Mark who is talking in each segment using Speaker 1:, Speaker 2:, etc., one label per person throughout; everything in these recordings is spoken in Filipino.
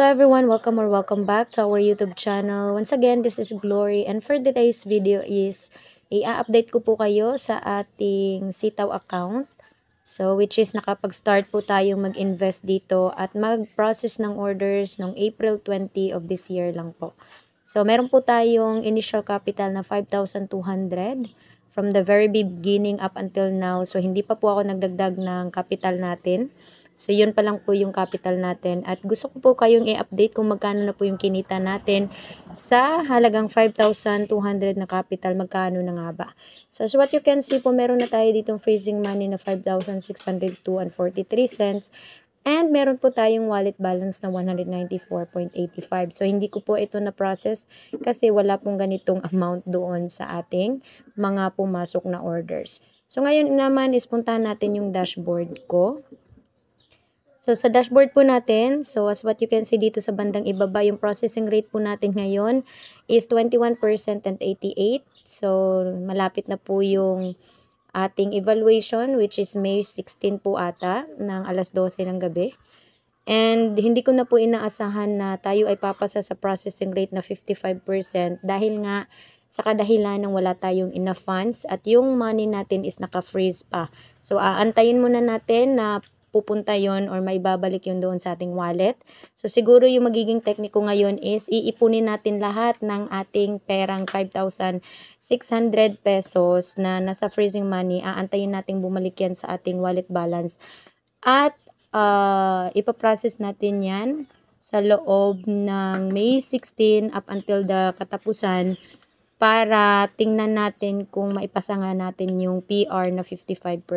Speaker 1: Hello everyone, welcome or welcome back to our YouTube channel. Once again, this is Glory and for today's video is i-update ko po kayo sa ating Sitaw account. So which is nakapag-start po tayong mag-invest dito at mag-process ng orders ng April 20 of this year lang po. So meron po tayong initial capital na 5,200 from the very beginning up until now. So hindi pa po ako nagdagdag ng capital natin. So, yun pa lang po yung capital natin. At gusto ko po kayong i-update kung magkano na po yung kinita natin sa halagang 5,200 na capital. Magkano na nga ba? So, as what you can see po, meron na tayo ditong freezing money na 5,602 cents. And meron po tayong wallet balance na 194.85. So, hindi ko po ito na-process kasi wala pong ganitong amount doon sa ating mga pumasok na orders. So, ngayon naman is natin yung dashboard ko. So, sa dashboard po natin, so as what you can see dito sa bandang ibaba, yung processing rate po natin ngayon is 21% and 88. So, malapit na po yung ating evaluation which is May 16 po ata ng alas 12 ng gabi. And hindi ko na po inaasahan na tayo ay papasa sa processing rate na 55% dahil nga sa kadahilan ng wala tayong enough funds at yung money natin is naka-freeze pa. So, aantayin muna natin na pupunta yon or may babalik yon doon sa ating wallet. So siguro yung magiging tekniko ngayon is iipunin natin lahat ng ating perang 5,600 pesos na nasa freezing money. Aantayin natin bumalik yan sa ating wallet balance. At uh, ipaprocess natin yan sa loob ng May 16 up until the katapusan para tingnan natin kung maipasa nga natin yung PR na 55%.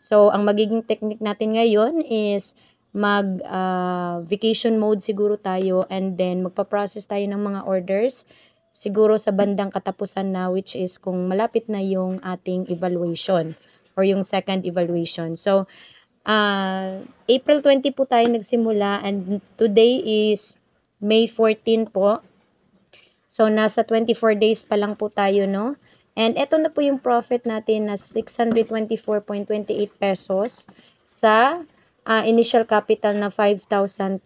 Speaker 1: So, ang magiging technique natin ngayon is mag uh, vacation mode siguro tayo and then magpa-process tayo ng mga orders siguro sa bandang katapusan na which is kung malapit na yung ating evaluation or yung second evaluation. So, uh, April 20 po tayo nagsimula and today is May 14 po. So, nasa 24 days pa lang po tayo, no? And ito na po yung profit natin na 624.28 pesos sa uh, initial capital na 5,200.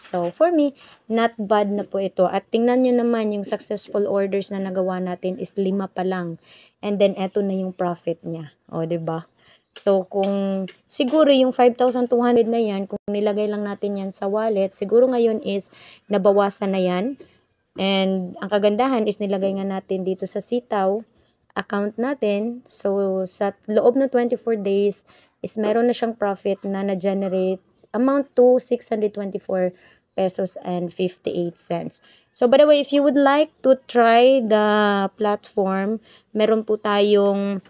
Speaker 1: So, for me, not bad na po ito. At tingnan nyo naman yung successful orders na nagawa natin is lima pa lang. And then, ito na yung profit niya. O, ba diba? So, kung siguro yung 5,200 na yan, kung nilagay lang natin yan sa wallet, siguro ngayon is nabawasan na yan And ang kagandahan is nilagay nga natin dito sa sitaw account natin. So sa loob ng 24 days is meron na siyang profit na na-generate amount to 624 pesos and 58 cents. So by the way, if you would like to try the platform, meron po tayong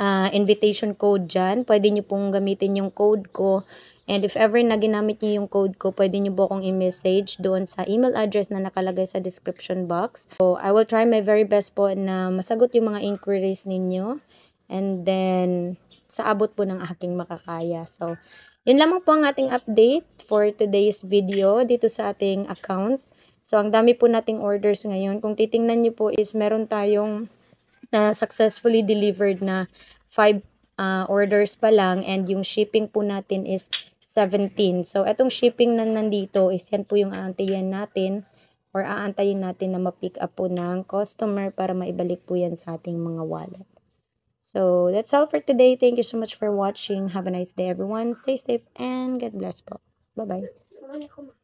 Speaker 1: uh, invitation code dyan. Pwede nyo pong gamitin yung code ko And if ever na ginamit niyo yung code ko, pwede niyo po akong i-message doon sa email address na nakalagay sa description box. So, I will try my very best po na masagot yung mga inquiries ninyo. And then, sa abot po ng aking makakaya. So, yun lamang po ang ating update for today's video dito sa ating account. So, ang dami po nating orders ngayon. Kung titingnan niyo po is meron tayong na ah, successfully delivered na 5 uh, ah, orders pa lang and yung shipping po natin is 17. So, etong shipping na nandito is yan po yung aantayin natin or aantayin natin na ma-pick up po ng customer para maibalik po yan sa ating mga wallet. So, that's all for today. Thank you so much for watching. Have a nice day, everyone. Stay safe and God bless po. Bye-bye.